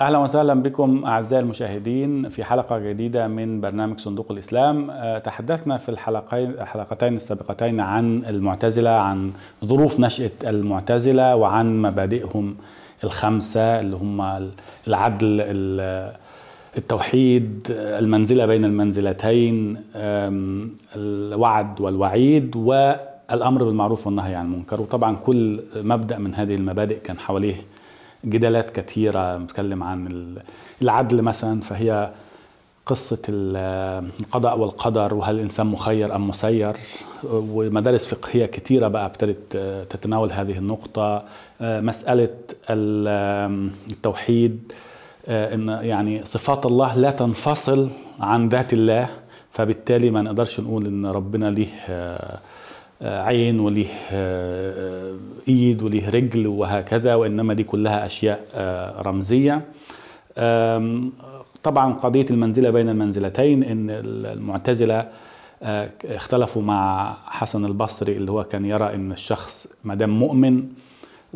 اهلا وسهلا بكم اعزائي المشاهدين في حلقه جديده من برنامج صندوق الاسلام آه، تحدثنا في الحلقين الحلقتين السابقتين عن المعتزله عن ظروف نشاه المعتزله وعن مبادئهم الخمسه اللي هم العدل التوحيد المنزله بين المنزلتين الوعد والوعيد والامر بالمعروف والنهي عن المنكر وطبعا كل مبدا من هذه المبادئ كان حواليه جدالات كثيرة بتكلم عن العدل مثلا فهي قصة القضاء والقدر وهل الإنسان مخير أم مسير ومدارس فقهية كثيرة بقى ابتدت آه، تتناول هذه النقطة آه، مسألة التوحيد آه، إن يعني صفات الله لا تنفصل عن ذات الله فبالتالي ما نقدرش نقول إن ربنا ليه آه، عين وليه آه، آه، ايد وليه رجل وهكذا وانما دي كلها اشياء رمزيه طبعا قضيه المنزله بين المنزلتين ان المعتزله اختلفوا مع حسن البصري اللي هو كان يرى ان الشخص ما دام مؤمن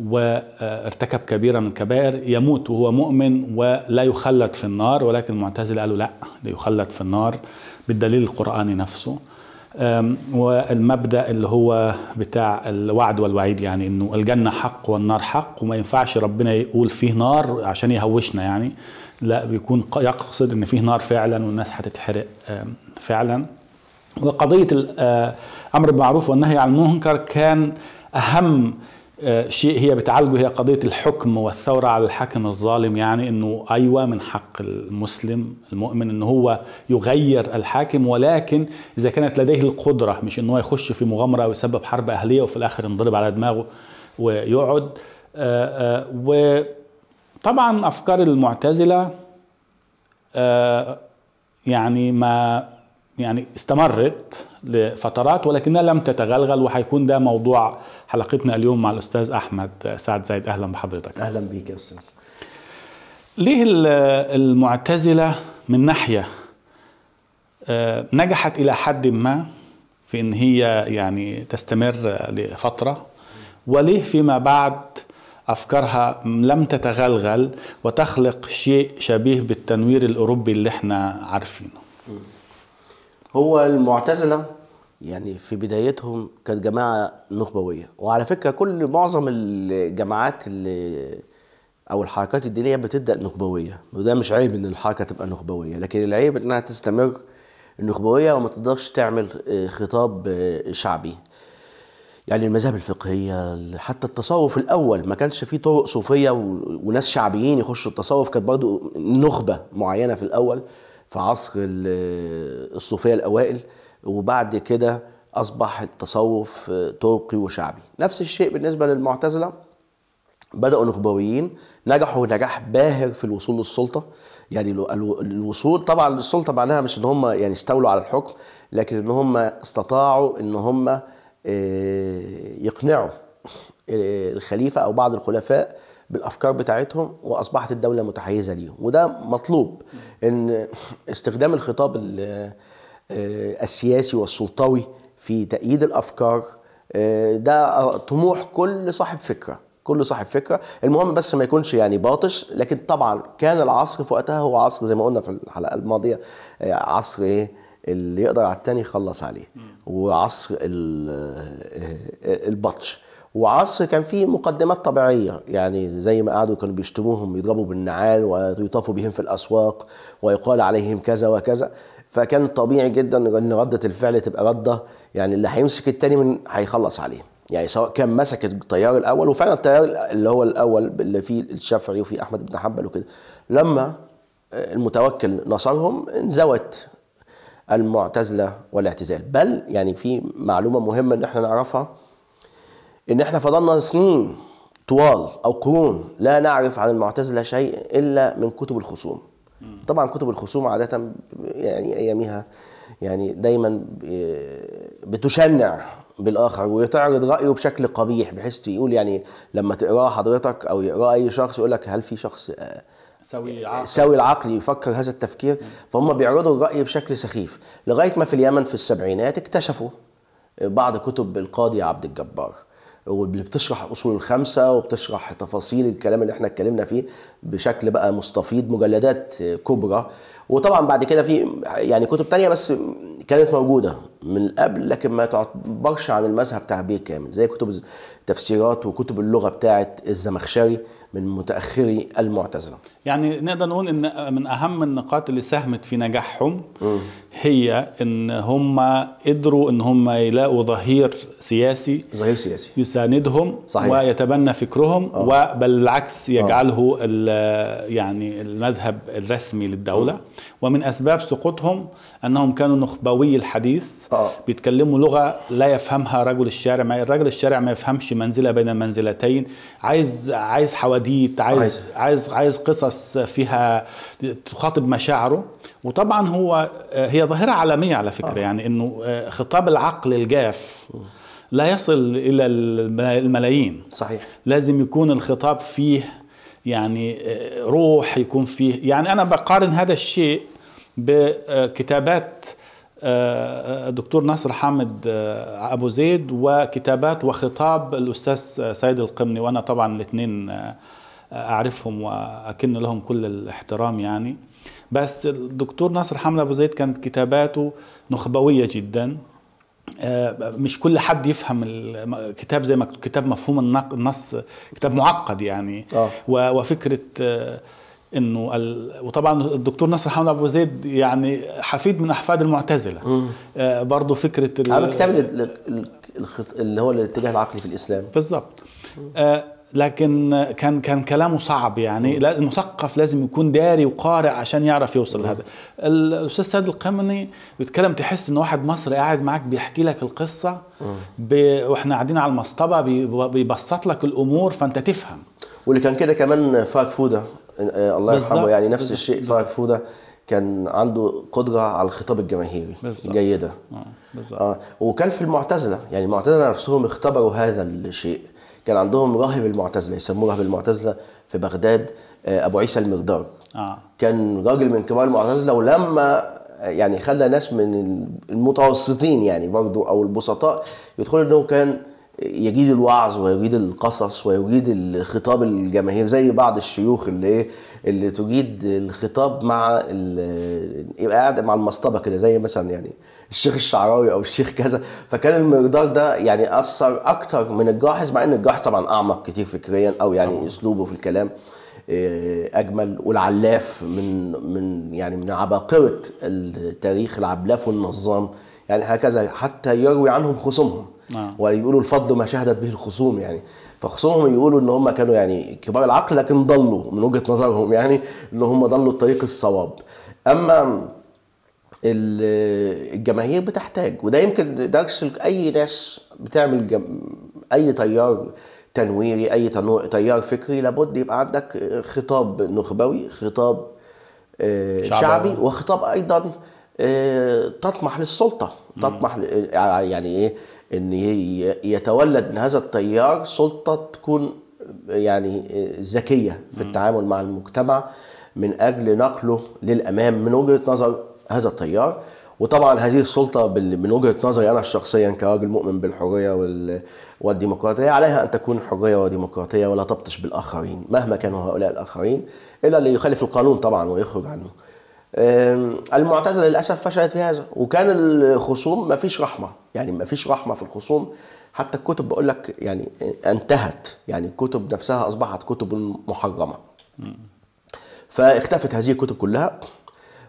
وارتكب كبيره من الكبائر يموت وهو مؤمن ولا يخلد في النار ولكن المعتزله قالوا لا يخلد في النار بالدليل القراني نفسه والمبدا اللي هو بتاع الوعد والوعيد يعني انه الجنه حق والنار حق وما ينفعش ربنا يقول فيه نار عشان يهوشنا يعني لا بيكون يقصد ان فيه نار فعلا والناس هتتحرق فعلا وقضيه الامر بالمعروف والنهي عن المنكر كان اهم آه، شيء هي بتعالجه هي قضية الحكم والثورة على الحاكم الظالم يعني أنه أيوة من حق المسلم المؤمن أنه هو يغير الحاكم ولكن إذا كانت لديه القدرة مش أنه يخش في مغامرة ويسبب حرب أهلية وفي الآخر ينضرب على دماغه ويقعد آه، آه، وطبعا أفكار المعتزلة يعني ما يعني استمرت لفترات ولكنها لم تتغلغل وحيكون ده موضوع حلقتنا اليوم مع الاستاذ احمد سعد زايد اهلا بحضرتك اهلا بيك يا استاذ ليه المعتزله من ناحيه آه، نجحت الى حد ما في ان هي يعني تستمر لفتره وليه فيما بعد افكارها لم تتغلغل وتخلق شيء شبيه بالتنوير الاوروبي اللي احنا عارفينه هو المعتزله يعني في بدايتهم كانت جماعه نخبويه وعلى فكره كل معظم الجماعات اللي او الحركات الدينيه بتبدا نخبويه وده مش عيب ان الحركه تبقى نخبويه لكن العيب انها تستمر النخبويه وما تقدرش تعمل آه، خطاب آه، شعبي يعني المذاهب الفقهيه حتى التصوف الاول ما كانش فيه طرق صوفيه وناس شعبيين يخشوا التصوف كانت برضه نخبه معينه في الاول في عصر آه، الصوفيه الاوائل وبعد كده اصبح التصوف طرقي آه، وشعبي نفس الشيء بالنسبه للمعتزله بداوا نخبويين نجحوا نجاح باهر في الوصول للسلطه يعني الوصول طبعا للسلطه معناها مش ان هم يعني استولوا على الحكم لكن ان هم استطاعوا ان هم آه، يقنعوا الخليفه او بعض الخلفاء بالافكار بتاعتهم واصبحت الدوله متحيزه ليهم وده مطلوب ان استخدام الخطاب آه، السياسي والسلطوي في تأييد الأفكار آه، ده طموح كل صاحب فكرة كل صاحب فكرة المهم بس ما يكونش يعني باطش لكن طبعا كان العصر في وقتها هو عصر زي ما قلنا في الحلقة الماضية آه، عصر إيه اللي يقدر على التاني يخلص عليه وعصر البطش وعصر كان فيه مقدمات طبيعيه يعني زي ما قعدوا كانوا بيشتموهم يضربوا بالنعال ويطافوا بهم في الاسواق ويقال عليهم كذا وكذا فكان طبيعي جدا ان رده الفعل تبقى رده يعني اللي هيمسك التاني من هيخلص عليه يعني سواء كان مسك التيار الاول وفعلا التيار اللي هو الاول اللي فيه الشافعي وفيه احمد بن حنبل وكده لما المتوكل نصرهم انزوت المعتزله والاعتزال بل يعني في معلومه مهمه ان احنا نعرفها ان احنا فضلنا سنين طوال او قرون لا نعرف عن المعتزله شيء الا من كتب الخصوم طبعا كتب الخصوم عاده يعني ايامها يعني دايما بتشنع بالاخر وتعرض رايه بشكل قبيح بحيث يقول يعني لما تقراه حضرتك او يقراه اي شخص يقول لك هل في شخص آه، سوي آه، العقل سوي العقل يفكر هذا التفكير فهم بيعرضوا الراي بشكل سخيف لغايه ما في اليمن في السبعينات اكتشفوا بعض كتب القاضي عبد الجبار وبتشرح الاصول الخمسه وبتشرح تفاصيل الكلام اللي احنا اتكلمنا فيه بشكل بقى مستفيض مجلدات كبرى وطبعا بعد كده في يعني كتب تانية بس كانت موجوده من قبل لكن ما تعتبرش عن المذهب تعبير كامل زي كتب التفسيرات وكتب اللغه بتاعه الزمخشري من متاخري المعتزله يعني نقدر نقول ان من اهم النقاط اللي ساهمت في نجاحهم هي ان هم قدروا ان هم يلاقوا ظهير سياسي ظهير سياسي يساندهم صحيح. ويتبنى فكرهم أوه. وبالعكس آه. يجعله يعني المذهب الرسمي للدوله أوه. ومن اسباب سقوطهم انهم كانوا نخبوي الحديث أوه. بيتكلموا لغه لا يفهمها رجل الشارع ما الرجل الشارع ما يفهمش منزله بين المنزلتين عايز عايز حواديت عايز عايز, عايز قصص قصص فيها تخاطب مشاعره وطبعا هو آه، هي ظاهرة عالمية على فكرة آه. يعني أنه آه، خطاب العقل الجاف لا يصل إلى الملايين صحيح لازم يكون الخطاب فيه يعني روح يكون فيه يعني أنا بقارن هذا الشيء بكتابات الدكتور ناصر حامد أبو زيد وكتابات وخطاب الأستاذ سيد القمني وأنا طبعا الاثنين اعرفهم واكن لهم كل الاحترام يعني بس الدكتور ناصر حمله ابو زيد كانت كتاباته نخبويه جدا آه، مش كل حد يفهم الكتاب زي ما كتاب مفهوم النص كتاب معقد يعني أوه. وفكره آه، انه ال... وطبعا الدكتور نصر حمد ابو زيد يعني حفيد من احفاد المعتزله آه برضه فكره ال... كتاب اللي هو الاتجاه العقلي في الاسلام بالظبط آه لكن كان كان كلامه صعب يعني المثقف لازم يكون داري وقارئ عشان يعرف يوصل لهذا الاستاذ سعد القمني بيتكلم تحس ان واحد مصري قاعد معك بيحكي لك القصه واحنا قاعدين على المصطبه بي... بيبسط لك الامور فانت تفهم واللي كان كده كمان فاك فوده الله يرحمه يعني نفس الشيء فاك فوده كان عنده قدره على الخطاب الجماهيري بالزبط. جيده آه. بالزبط. آه. وكان في المعتزله يعني المعتزله نفسهم اختبروا هذا الشيء كان عندهم راهب المعتزله يسموه راهب المعتزله في بغداد آه، ابو عيسى المقدار آه. كان راجل من كبار المعتزله ولما آه، يعني خلى ناس من المتوسطين يعني برضه او البسطاء يدخلوا انه كان يجيد الوعظ ويجيد القصص ويجيد الخطاب الجماهير زي بعض الشيوخ اللي ايه اللي تجيد الخطاب مع يبقى قاعد مع المصطبه كده زي مثلا يعني الشيخ الشعراوي او الشيخ كذا فكان المقدار ده يعني اثر اكتر من الجاحظ مع ان الجاحظ طبعا اعمق كتير فكريا او يعني اسلوبه في الكلام آه، اجمل والعلاف من من يعني من عباقره التاريخ العبلاف والنظام يعني هكذا حتى يروي عنهم خصومهم نعم. ويقولوا الفضل ما شهدت به الخصوم يعني فخصومهم يقولوا ان هم كانوا يعني كبار العقل لكن ضلوا من وجهه نظرهم يعني ان هم ضلوا الطريق الصواب اما الجماهير بتحتاج وده يمكن درس اي ناس بتعمل جم... اي تيار تنويري اي تيار فكري لابد يبقى عندك خطاب نخبوي خطاب آه، شعبي, شعبي وخطاب ايضا آه، تطمح للسلطه تطمح آه، يعني ايه ان يتولد من هذا التيار سلطه تكون يعني ذكيه في التعامل مع المجتمع من اجل نقله للامام من وجهه نظر هذا التيار وطبعا هذه السلطه من وجهه نظري انا شخصيا كراجل مؤمن بالحريه والديمقراطيه عليها ان تكون حريه وديمقراطيه ولا تبطش بالاخرين مهما كانوا هؤلاء الاخرين الا اللي يخالف القانون طبعا ويخرج عنه المعتزله للاسف فشلت في هذا وكان الخصوم ما فيش رحمه يعني ما فيش رحمه في الخصوم حتى الكتب بقول لك يعني انتهت يعني الكتب نفسها اصبحت كتب محرمه فاختفت هذه الكتب كلها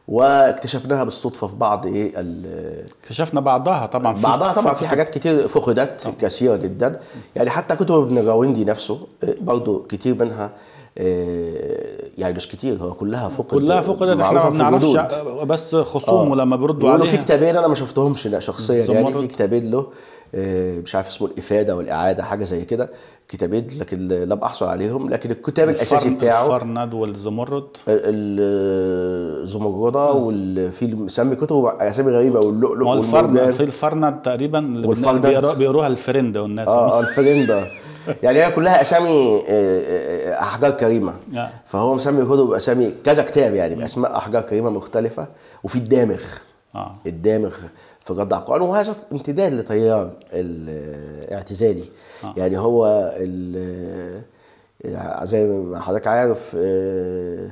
واكتشفناها بالصدفه في بعض ايه اكتشفنا بعضها طبعا في بعضها طبعا في حاجات كتير فقدت كثيره جدا يعني حتى كتب ابن الراوندي نفسه آه، برضه كتير منها آه، يعني مش كتير هو كلها فقد كلها فقدت احنا ما بنعرفش آه، بس خصومه آه. لما بيردوا عليه في كتابين انا ما شفتهمش شخصيا يعني في كتابين له آه، مش عارف اسمه الافاده والاعاده حاجه زي كده كتابين لكن لم احصل عليهم لكن الكتاب الاساسي بتاعه الفرند والزمرد الزمرده وفي مسمي كتبه اسامي غريبه واللؤلؤ والفرند في الفرند تقريبا بيقروها الفرند والناس اه الفرنده يعني هي كلها اسامي آه، آه، آه، احجار كريمه نعم. فهو مسمي الهدهد باسامي كذا كتاب يعني باسماء احجار كريمه مختلفه وفي الدامغ الدامغ في جد عقال وهذا امتداد لتيار الاعتزالي يعني هو زي ما حضرتك عارف آه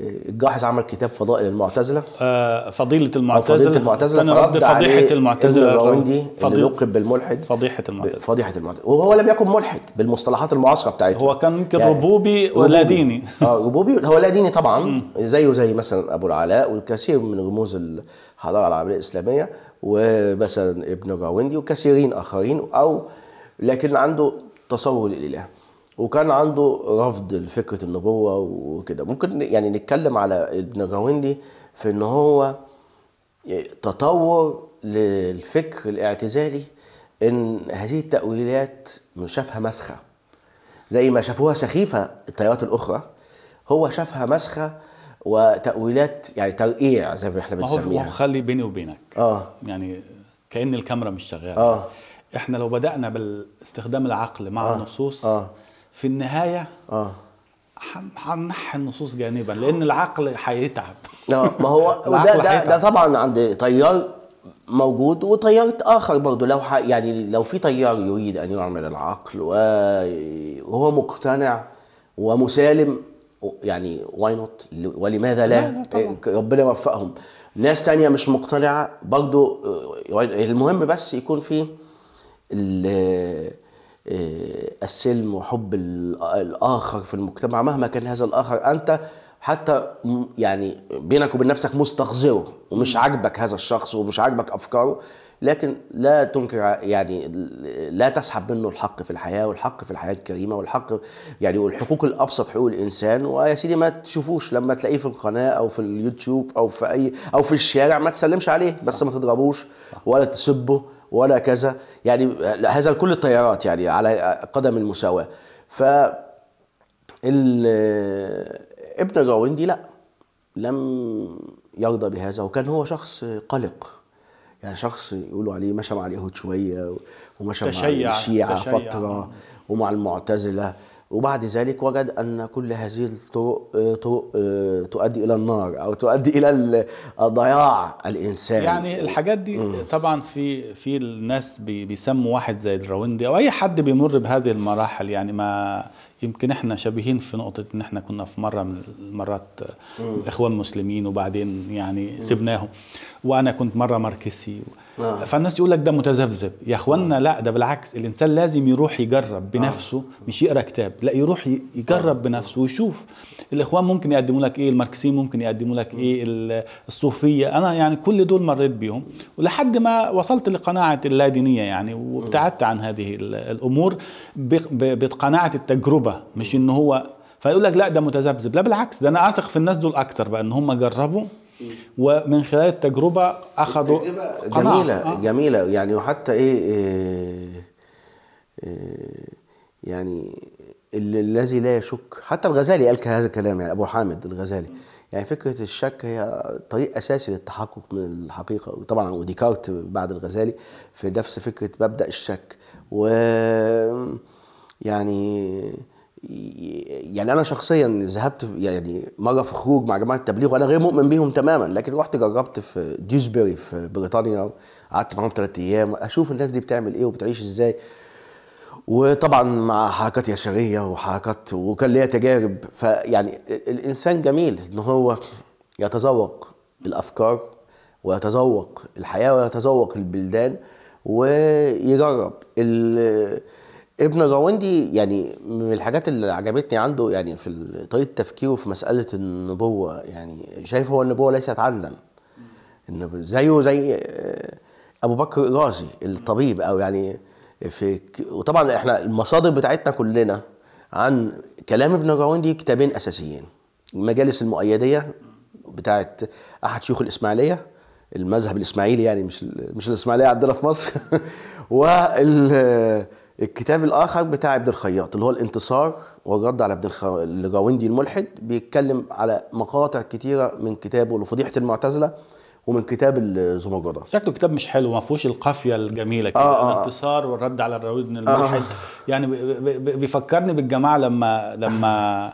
الجاحظ عمل كتاب فضائل المعتزله آه، فضيله المعتزله فضيله المعتزله كان رد فضيحه المعتزله الراوندي اللي لقب بالملحد فضيحه المعتزله فضيحه المعتزله وهو لم يكن ملحد بالمصطلحات المعاصره بتاعته هو كان يمكن يعني ربوبي ولا ديني اه ربوبي هو لا ديني طبعا زيه زي مثلا ابو العلاء وكثير من رموز الحضاره العربيه الاسلاميه ومثلا ابن الراوندي وكثيرين اخرين او لكن عنده تصور الاله وكان عنده رفض لفكره النبوه وكده ممكن يعني نتكلم على ابن الراوندي في ان هو تطور للفكر الاعتزالي ان هذه التاويلات شافها مسخه زي ما شافوها سخيفه التيارات الاخرى هو شافها مسخه وتاويلات يعني ترقيع زي ما احنا بنسميها ما هو خلي بيني وبينك اه يعني كان الكاميرا مش شغاله اه احنا لو بدانا باستخدام العقل مع آه. النصوص آه. في النهايه اه هنحي النصوص جانبا لان العقل هيتعب اه ما هو ده ده, ده طبعا عند طيار موجود وطيار اخر برضه لو ح... يعني لو في طيار يريد ان يعمل العقل وهو مقتنع ومسالم يعني واي نوت ولماذا لا, إيه، ربنا يوفقهم ناس تانية مش مقتنعة برضه آه، يعني المهم بس يكون في آه، السلم وحب الاخر في المجتمع مهما كان هذا الاخر انت حتى يعني بينك وبين نفسك مستقذره ومش عاجبك هذا الشخص ومش عاجبك افكاره لكن لا تنكر يعني لا تسحب منه الحق في الحياه والحق في الحياه الكريمه والحق يعني والحقوق الابسط حقوق الانسان ويا سيدي ما تشوفوش لما تلاقيه في القناه او في اليوتيوب او في اي او في الشارع ما تسلمش عليه بس ما تضربوش ولا تسبه ولا كذا يعني هذا لكل التيارات يعني على قدم المساواه ف ابن جراوندي لا لم يرضى بهذا وكان هو شخص قلق يعني شخص يقولوا عليه مشى مع اليهود شويه ومشى مع الشيعه فتره ومع المعتزله وبعد ذلك وجد أن كل هذه الطرق آه، طرق آه، تؤدي إلى النار أو تؤدي إلى آه، ضياع الإنسان يعني الحاجات دي م. طبعا في في الناس بيسموا واحد زي الراوندي أو أي حد بيمر بهذه المراحل يعني ما يمكن احنا شبيهين في نقطه ان احنا كنا في مره من المرات آه، اخوان مسلمين وبعدين يعني سبناهم وانا كنت مره ماركسي آه. فالناس يقول لك ده متذبذب يا اخوانا آه. لا ده بالعكس الانسان لازم يروح يجرب آه. بنفسه آه. مش يقرا كتاب لا يروح يجرب آه. بنفسه ويشوف الاخوان ممكن يقدموا لك ايه الماركسيين ممكن يقدموا لك ايه الصوفيه انا يعني كل دول مريت بيهم ولحد ما وصلت لقناعه اللادينيه يعني وابتعدت عن هذه الامور بقناعه التجربه تجربه مش ان هو فيقول لك لا ده متذبذب لا بالعكس ده انا اثق في الناس دول اكتر بقى ان هم جربوا ومن خلال التجربه اخذوا قناعة. جميله آه. جميله يعني وحتى ايه, إيه, إيه يعني الذي لا يشك حتى الغزالي قال هذا الكلام يعني ابو حامد الغزالي يعني فكره الشك هي طريق اساسي للتحقق من الحقيقه وطبعا وديكارت بعد الغزالي في نفس فكره مبدا الشك و يعني يعني انا شخصيا ذهبت يعني مره في خروج مع جماعه التبليغ وانا غير مؤمن بيهم تماما لكن رحت جربت في ديوزبري في بريطانيا قعدت معاهم ثلاث ايام اشوف الناس دي بتعمل ايه وبتعيش ازاي وطبعا مع حركات يساريه وحركات وكان ليا تجارب فيعني الانسان جميل ان هو يتذوق الافكار ويتذوق الحياه ويتذوق البلدان ويجرب ال ابن جواندي يعني من الحاجات اللي عجبتني عنده يعني في طريقه تفكيره في مساله النبوه يعني شايف هو النبوه ليست عدلا انه زيه زي آه، ابو بكر الرازي الطبيب او يعني في وطبعا احنا المصادر بتاعتنا كلنا عن كلام ابن جواندي كتابين اساسيين المجالس المؤيديه بتاعت احد شيوخ الاسماعيليه المذهب الاسماعيلي يعني مش مش الاسماعيليه عندنا في مصر وال الكتاب الاخر بتاع ابن الخياط اللي هو الانتصار والرد على ابن الجاوندي الملحد بيتكلم على مقاطع كتيره من كتابه لفضيحه المعتزله ومن كتاب الزمجرة شكله كتاب مش حلو ما فيهوش القافيه الجميله كده آه, آه. الانتصار والرد على الراوي آه. الملحد آه يعني بيفكرني بالجماعه لما لما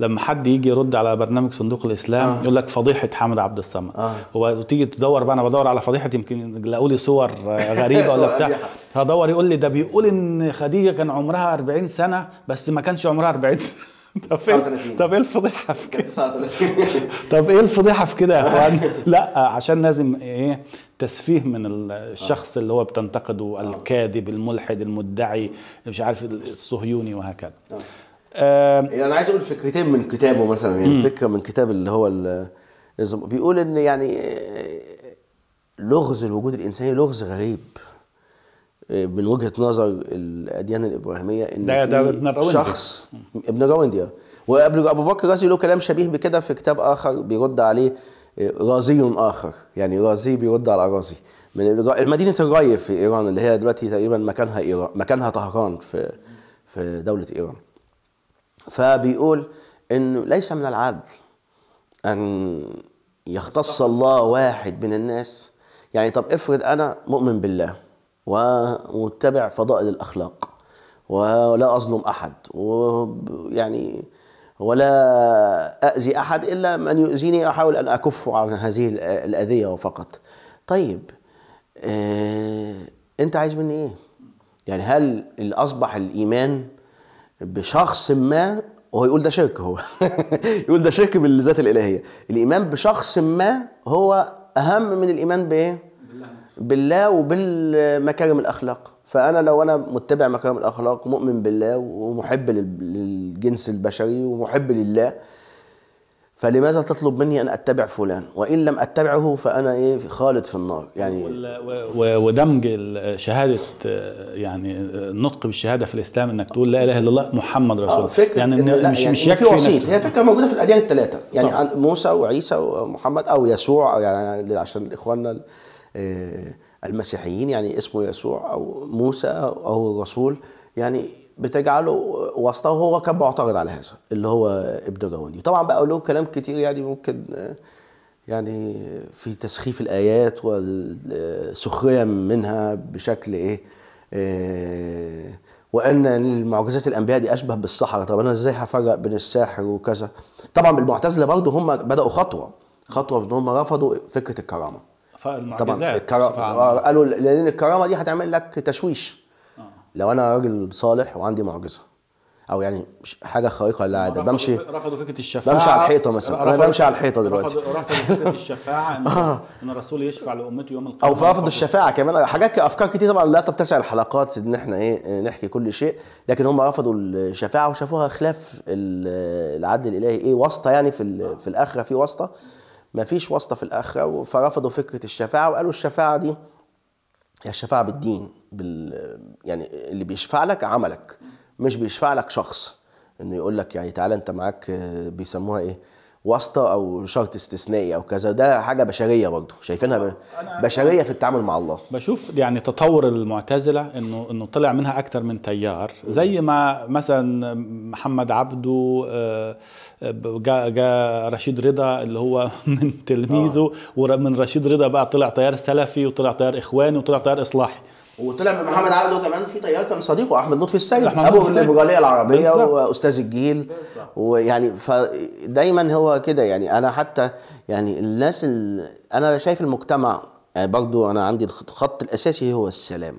لما حد يجي يرد على برنامج صندوق الاسلام آه. يقول لك فضيحه حمد عبد الصمد آه. وتيجي تدور بقى انا بدور على فضيحه يمكن لاقوا لي صور غريبه ولا بتاع هدور يقول لي ده بيقول ان خديجه كان عمرها 40 سنه بس ما كانش عمرها 40 سنه طب 39 إيه- طب ايه الفضيحه في كده 39 طب ايه الفضيحه في كده يا اخوان لا عشان لازم ايه تسفيه من الشخص آه. اللي هو بتنتقده آه. الكاذب الملحد المدعي مش عارف الصهيوني وهكذا آه. يعني انا عايز اقول فكرتين من كتابه مثلا يعني فكره من كتاب اللي هو بيقول ان يعني آه، لغز الوجود الانساني لغز غريب آه، من وجهه نظر الاديان الابراهيميه ان ده ده ابن شخص ابن راونديا آه. وقبل ابو بكر رازي له كلام شبيه بكده في كتاب اخر بيرد عليه رازي اخر يعني رازي بيرد على رازي من مدينه الري في ايران اللي هي دلوقتي تقريبا مكانها إيران مكانها طهران في في دوله ايران فبيقول انه ليس من العدل ان يختص الله واحد من الناس يعني طب افرض انا مؤمن بالله ومتبع فضائل الاخلاق ولا اظلم احد ويعني ولا اذي احد الا من يؤذيني احاول ان اكف عن هذه الاذيه فقط طيب آه انت عايز مني ايه يعني هل اصبح الايمان بشخص ما هو يقول ده شرك هو يقول ده شرك بالذات الالهيه الايمان بشخص ما هو اهم من الايمان بايه بالله وبالمكارم الاخلاق فانا لو انا متبع مكارم الاخلاق ومؤمن بالله ومحب للجنس البشري ومحب لله فلماذا تطلب مني ان اتبع فلان وان لم اتبعه فانا ايه خالد في النار يعني ودمج شهاده يعني النطق بالشهاده في الاسلام انك تقول لا اله الا الله محمد رسول الله آه، فكرة يعني إن لا مش يعني مش يكفي في وسيط هي فكره موجوده في الاديان الثلاثه يعني عن موسى وعيسى ومحمد او يسوع أو يعني عشان اخواننا آه، المسيحيين يعني اسمه يسوع او موسى او الرسول يعني بتجعله واسطه وهو كان معترض على هذا اللي هو ابن جواني طبعا بقى له كلام كتير يعني ممكن يعني في تسخيف الايات والسخريه منها بشكل ايه, آه، وان المعجزات الانبياء دي اشبه بالسحر طب انا ازاي هفرق بين الساحر وكذا طبعا المعتزله برضه هم بداوا خطوه خطوه ان هم رفضوا فكره الكرامه فالمعجزات طبعا الكرا... قالوا لان الكرامه دي هتعمل لك تشويش لو انا راجل صالح وعندي معجزه او يعني حاجه خارقه للعاده بمشي رفضوا فكره الشفاعه بمشي على الحيطه مثلا انا بمشي على الحيطه دلوقتي رفضوا فكره الشفاعه آه. ان, الرسول يشفع لامته يوم القيامه او رفضوا الشفاعه كمان حاجات افكار كتير طبعا لا تتسع الحلقات ان احنا ايه نحكي كل شيء لكن هم رفضوا الشفاعه وشافوها خلاف العدل الالهي ايه واسطه يعني في في الاخره في واسطه ما فيش واسطه في الاخره فرفضوا فكره الشفاعه وقالوا الشفاعه دي هي الشفاعه بالدين بال يعني اللي بيشفع لك عملك مش بيشفع لك شخص انه يقول لك يعني تعالى انت معاك بيسموها ايه واسطه او شرط استثنائي او كذا ده حاجه بشريه برضه شايفينها بشريه في التعامل مع الله بشوف يعني تطور المعتزله انه انه طلع منها اكثر من تيار زي ما مثلا محمد عبده آه، جاء جا رشيد رضا اللي هو من تلميذه آه. ومن رشيد رضا بقى طلع تيار سلفي وطلع تيار اخواني وطلع تيار اصلاحي وطلع من محمد عبده كمان في تيار كان صديقه احمد لطفي السيد ابو البرجاليه العربيه واستاذ الجيل ويعني فدايما هو كده يعني انا حتى يعني الناس انا شايف المجتمع يعني برضو انا عندي الخط الاساسي هو السلام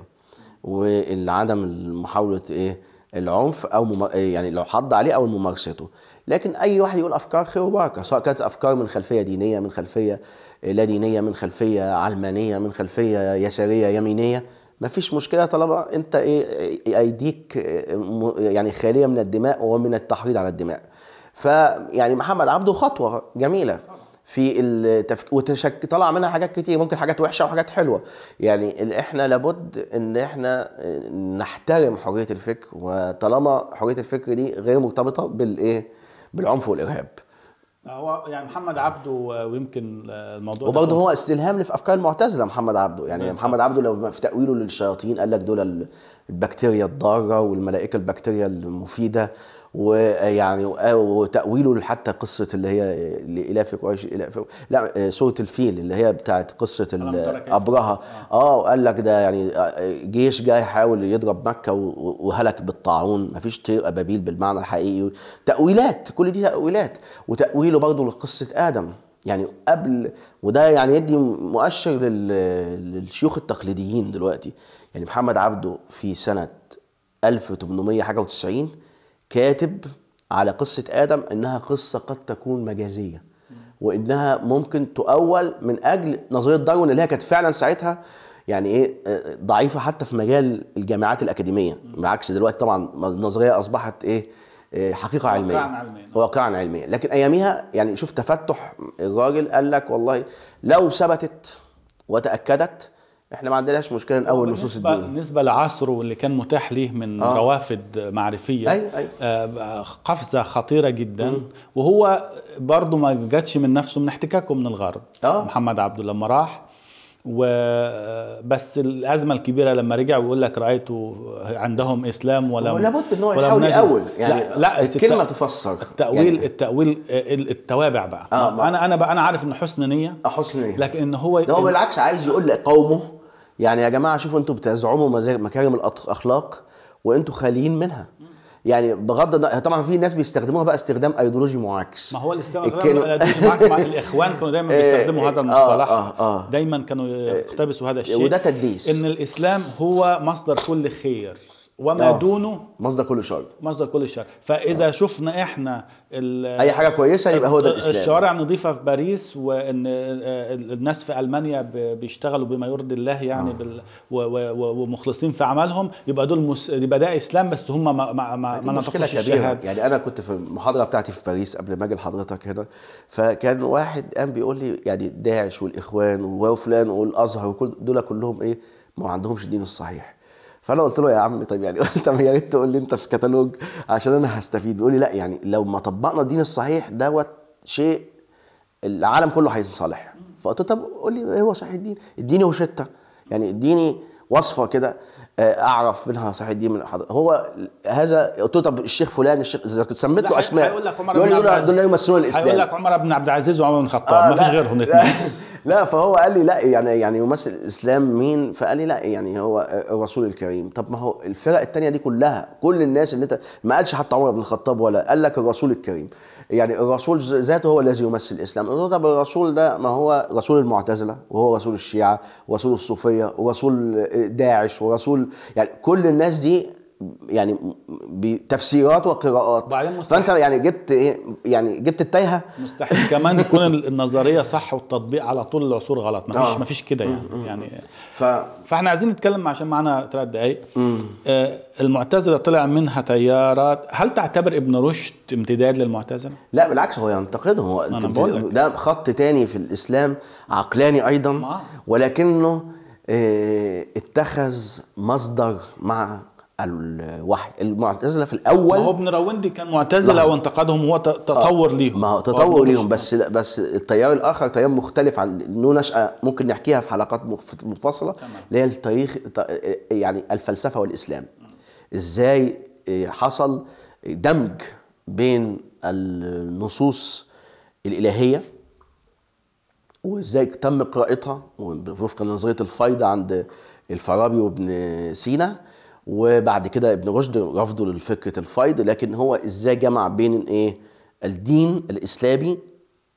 وعدم محاوله ايه العنف او يعني لو حض عليه او ممارسته لكن اي واحد يقول افكار خير وبركه سواء كانت افكار من خلفيه دينيه من خلفيه لا دينيه من خلفيه علمانيه من خلفيه يساريه يمينيه ما فيش مشكله طالما انت ايه ايديك يعني خاليه من الدماء ومن التحريض على الدماء فيعني محمد عبده خطوه جميله في التفكير وتشك... طلع منها حاجات كتير ممكن حاجات وحشه وحاجات حلوه يعني احنا لابد ان احنا نحترم حريه الفكر وطالما حريه الفكر دي غير مرتبطه بالايه بالعنف والارهاب هو يعني محمد عبده آه، ويمكن آه، الموضوع وبرضه هو استلهام في افكار المعتزله محمد عبده يعني بالضبط. محمد عبده لو في تاويله للشياطين قال لك دول البكتيريا الضاره والملائكه البكتيريا المفيده ويعني وتاويله حتى قصه اللي هي في قريش إلاف لا سوره الفيل اللي هي بتاعت قصه ابرهه آه. اه وقال لك ده يعني آه، جيش جاي يحاول يضرب مكه وهلك بالطاعون مفيش طير ابابيل بالمعنى الحقيقي تاويلات كل دي تاويلات وتاويله برضه لقصه ادم يعني قبل وده يعني يدي مؤشر للشيوخ التقليديين دلوقتي يعني محمد عبده في سنه 1890 كاتب على قصة آدم إنها قصة قد تكون مجازية وإنها ممكن تؤول من أجل نظرية داروين اللي هي كانت فعلا ساعتها يعني ايه آه، ضعيفه حتى في مجال الجامعات الاكاديميه بعكس دلوقتي طبعا النظريه اصبحت ايه آه، حقيقه علميه واقعا علميا لكن اياميها يعني شوف تفتح الراجل قال لك والله لو ثبتت وتاكدت احنا ما عندناش مشكله نقول آه، نصوص الدين بالنسبه لعصره واللي كان متاح ليه من آه. روافد معرفيه أي أي. آه قفزه خطيره جدا م. وهو برضه ما جاتش من نفسه من احتكاكه من الغرب آه. محمد عبده لما راح آه، بس الازمه الكبيره لما رجع ويقول لك رايته عندهم اسلام ولا هو لابد ان هو يحاول يقول يعني لا, لا الكلمه الت... تفسر التاويل يعني التاويل التوابع بقى آه انا انا بقى انا عارف ان حسن نيه آه، حسن نيه لكن ان هو ده هو بالعكس عايز يقول لقومه يعني يا جماعه شوفوا انتوا بتزعموا مكارم الاخلاق وانتوا خاليين منها يعني بغض النظر طبعا في ناس بيستخدموها بقى استخدام ايديولوجي معاكس ما هو الاستخدام الايديولوجي معاكس مع الاخوان كانوا دايما إيه، بيستخدموا هذا إيه، المصطلح آه آه آه. دايما كانوا إيه، يقتبسوا هذا الشيء وده تدليس ان الاسلام هو مصدر كل خير وما أوه. دونه مصدر كل شر مصدر كل شر فاذا أوه. شفنا احنا اي حاجه كويسه يبقى هو ده الاسلام الشوارع النظيفه في باريس وان آه، آه، الناس في المانيا بيشتغلوا بما يرضي الله يعني آه. بال... و... و... ومخلصين في عملهم يبقى دول مس... يبقى ده اسلام بس هم ما ما ما, ما مشكله كبيره يعني انا كنت في المحاضره بتاعتي في باريس قبل ما اجي لحضرتك هنا فكان واحد قام بيقول لي يعني داعش والاخوان وفلان والازهر وكل دول كلهم ايه ما عندهمش الدين الصحيح فانا قلت له يا عم طيب يعني انت يا ريت تقول لي انت في كتالوج عشان انا هستفيد بيقول لي لا يعني لو ما طبقنا الدين الصحيح دوت شيء العالم كله صالح فقلت له طب قول لي ايه هو صحيح الدين اديني وشته يعني اديني وصفه كده آه، اعرف منها صحيح الدين من حضر. هو هذا قلت له طب الشيخ فلان الشيخ اذا سميت له اسماء يقول لك عمر بن عبد العزيز دول يمثلون الاسلام هيقول لك عمر بن عبد العزيز وعمر بن الخطاب آه ما فيش غيرهم الاثنين لا فهو قال لي لا يعني يعني يمثل الاسلام مين فقال لي لا يعني هو الرسول الكريم طب ما هو الفرق الثانيه دي كلها كل الناس اللي انت ما قالش حتى عمر بن الخطاب ولا قال لك الرسول الكريم يعني الرسول ذاته هو الذي يمثل الاسلام طب الرسول ده ما هو رسول المعتزله وهو رسول الشيعه ورسول الصوفيه ورسول داعش ورسول يعني كل الناس دي يعني بتفسيرات وقراءات مستحيل. فانت يعني جبت ايه يعني جبت التايهه مستحيل كمان تكون النظريه صح والتطبيق على طول العصور غلط مفيش ما آه. مفيش كده يعني يعني ف... فاحنا عايزين نتكلم عشان معانا ثلاث دقائق آه المعتزله طلع منها تيارات هل تعتبر ابن رشد امتداد للمعتزله لا بالعكس هو ينتقدهم هو انت ده خط تاني في الاسلام عقلاني ايضا ولكنه آه، اتخذ مصدر مع الوحي المعتزله في الاول هو ابن راوندي كان معتزله وانتقدهم وهو آه، تطور آه. ليهم ما هو تطور ليهم بس بس التيار الاخر تيار مختلف عن له نشاه ممكن نحكيها في حلقات منفصله اللي هي التاريخ يعني الفلسفه والاسلام ازاي آه، حصل دمج بين النصوص الالهيه وازاي تم قراءتها وفق نظريه الفايده عند الفارابي وابن سينا وبعد كده ابن رشد رفضه لفكره الفيض لكن هو ازاي جمع بين ايه الدين الاسلامي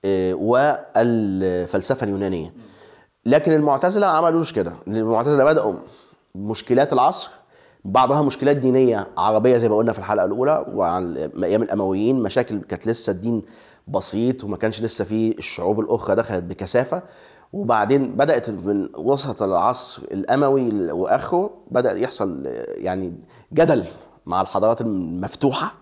إيه والفلسفه اليونانيه لكن المعتزله عملوش كده المعتزله بداوا مشكلات العصر بعضها مشكلات دينيه عربيه زي ما قلنا في الحلقه الاولى وعن ايام الامويين مشاكل كانت لسه الدين بسيط وما كانش لسه فيه الشعوب الاخرى دخلت بكثافه وبعدين بدات من وسط العصر الاموي واخره بدا يحصل يعني جدل مع الحضارات المفتوحه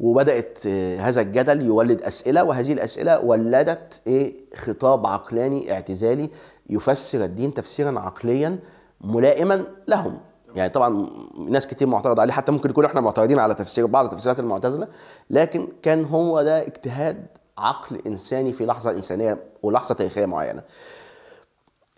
وبدات آه، هذا الجدل يولد اسئله وهذه الاسئله ولدت ايه خطاب عقلاني اعتزالي يفسر الدين تفسيرا عقليا ملائما لهم يعني طبعا ناس كتير معترض عليه حتى ممكن يكون احنا معترضين على تفسير بعض تفسيرات المعتزله لكن كان هو ده اجتهاد عقل انساني في لحظه انسانيه ولحظه تاريخيه معينه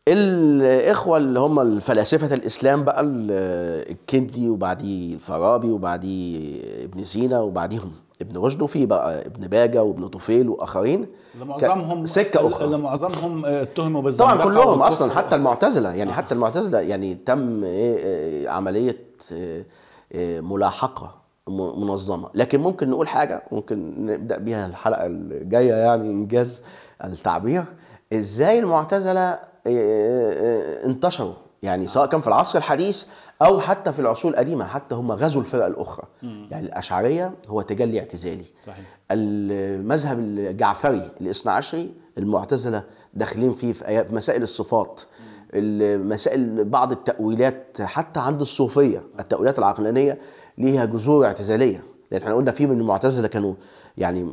الاخوه اللي هم الفلاسفه الاسلام بقى الكندي وبعديه الفارابي وبعديه ابن سينا وبعديهم ابن رشد وفي بقى ابن باجه وابن طفيل واخرين اللي معظمهم سكه اخرى اللي معظمهم آه، اتهموا بالزندقه طبعا كلهم اصلا حتى المعتزله يعني آه. حتى المعتزله يعني تم إيه، إيه، عمليه إيه، ملاحقه منظمه لكن ممكن نقول حاجه ممكن نبدا بيها الحلقه الجايه يعني انجاز التعبير ازاي المعتزله آه، آه، آه، انتشروا يعني سواء كان في العصر الحديث او حتى في العصور القديمه حتى هم غزوا الفرق الاخرى مم. يعني الاشعريه هو تجلي اعتزالي صحيح. المذهب الجعفري الاثنى عشري المعتزله داخلين فيه في مسائل الصفات مسائل بعض التاويلات حتى عند الصوفيه التاويلات العقلانيه ليها جذور اعتزاليه لان يعني احنا قلنا في من المعتزله كانوا يعني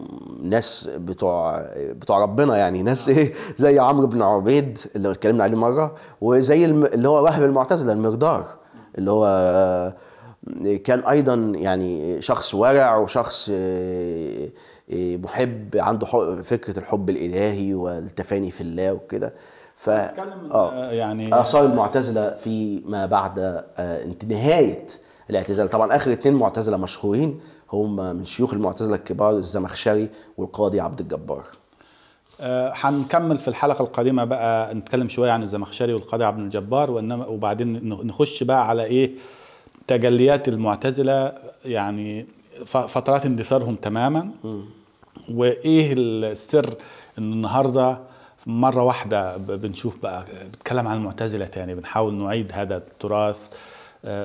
ناس بتوع بتوع ربنا يعني ناس ايه زي عمرو بن عبيد اللي اتكلمنا عليه مره وزي اللي هو وهب المعتزله المقدار اللي هو آه، كان ايضا يعني شخص ورع وشخص آه، آه، محب عنده فكره الحب الالهي والتفاني في الله وكده ف آه يعني اثار المعتزله في ما بعد نهايه الاعتزال طبعا اخر اثنين معتزله مشهورين هم من شيوخ المعتزله الكبار الزمخشري والقاضي عبد الجبار هنكمل آه، في الحلقه القادمه بقى نتكلم شويه عن الزمخشري والقاضي عبد الجبار وانما وبعدين نخش بقى على ايه تجليات المعتزله يعني فترات اندثارهم تماما م. وايه السر ان النهارده مره واحده بنشوف بقى بنتكلم عن المعتزله تاني بنحاول نعيد هذا التراث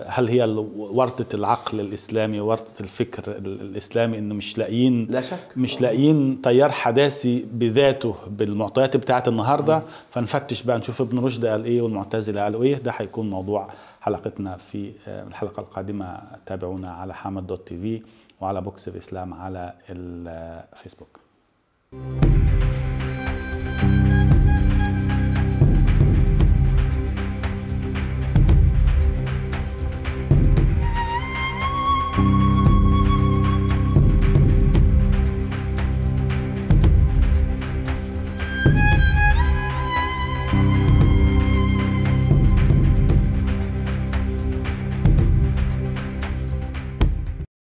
هل هي ورطه العقل الاسلامي ورطه الفكر الاسلامي انه مش لاقيين لا شك مش لاقيين تيار حداثي بذاته بالمعطيات بتاعه النهارده فنفتش بقى نشوف ابن رشد قال ايه والمعتزله قالوا ايه ده هيكون موضوع حلقتنا في آه، الحلقه القادمه تابعونا على حامد دوت تي في وعلى بوكس الاسلام على الفيسبوك آه،